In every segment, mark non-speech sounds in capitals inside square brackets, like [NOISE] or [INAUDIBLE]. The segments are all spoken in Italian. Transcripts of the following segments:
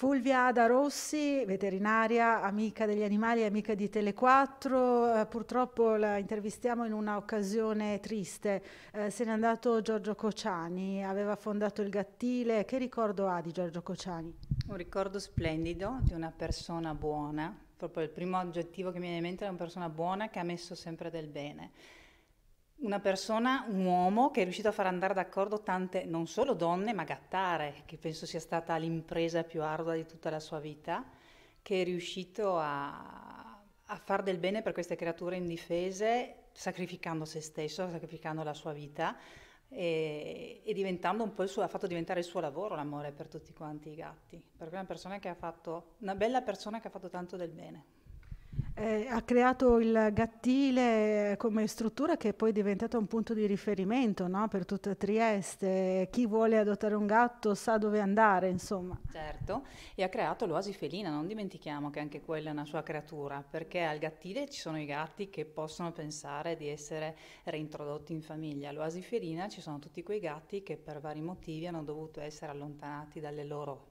Fulvia Ada Rossi, veterinaria, amica degli animali e amica di Tele4, eh, purtroppo la intervistiamo in un'occasione triste, eh, se n'è andato Giorgio Cociani, aveva fondato il Gattile, che ricordo ha di Giorgio Cociani? Un ricordo splendido di una persona buona, proprio il primo aggettivo che mi viene in mente è una persona buona che ha messo sempre del bene una persona, un uomo che è riuscito a far andare d'accordo tante, non solo donne, ma gattare, che penso sia stata l'impresa più ardua di tutta la sua vita, che è riuscito a, a far del bene per queste creature indifese, sacrificando se stesso, sacrificando la sua vita e, e diventando un po' il suo, ha fatto diventare il suo lavoro l'amore per tutti quanti i gatti. perché è una persona che ha fatto, una bella persona che ha fatto tanto del bene. Eh, ha creato il Gattile come struttura che è poi è diventata un punto di riferimento no? per tutta Trieste. Chi vuole adottare un gatto sa dove andare, insomma. Certo, e ha creato l'Oasi Felina, non dimentichiamo che anche quella è una sua creatura, perché al Gattile ci sono i gatti che possono pensare di essere reintrodotti in famiglia. All'Oasi Felina ci sono tutti quei gatti che per vari motivi hanno dovuto essere allontanati dalle loro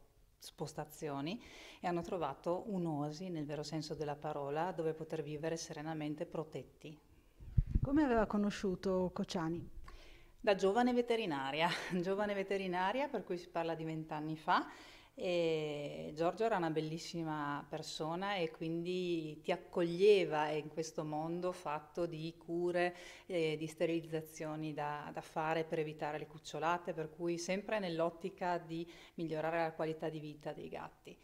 spostazioni e hanno trovato un'osi, nel vero senso della parola, dove poter vivere serenamente protetti. Come aveva conosciuto Cociani? Da giovane veterinaria, [LAUGHS] giovane veterinaria per cui si parla di vent'anni fa e Giorgio era una bellissima persona e quindi ti accoglieva in questo mondo fatto di cure, eh, di sterilizzazioni da, da, fare per evitare le cucciolate, per cui sempre nell'ottica di migliorare la qualità di vita dei gatti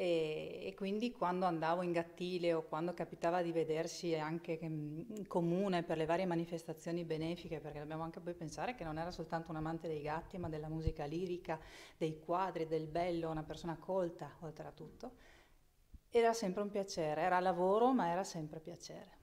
e, e, quindi quando andavo in Gattile o quando capitava di vedersi anche in comune per le varie manifestazioni benefiche, perché dobbiamo anche poi pensare che non era soltanto un amante dei gatti, ma della musica lirica, dei quadri, del bello, una persona colta oltre a tutto, era sempre un piacere, era lavoro ma era sempre piacere.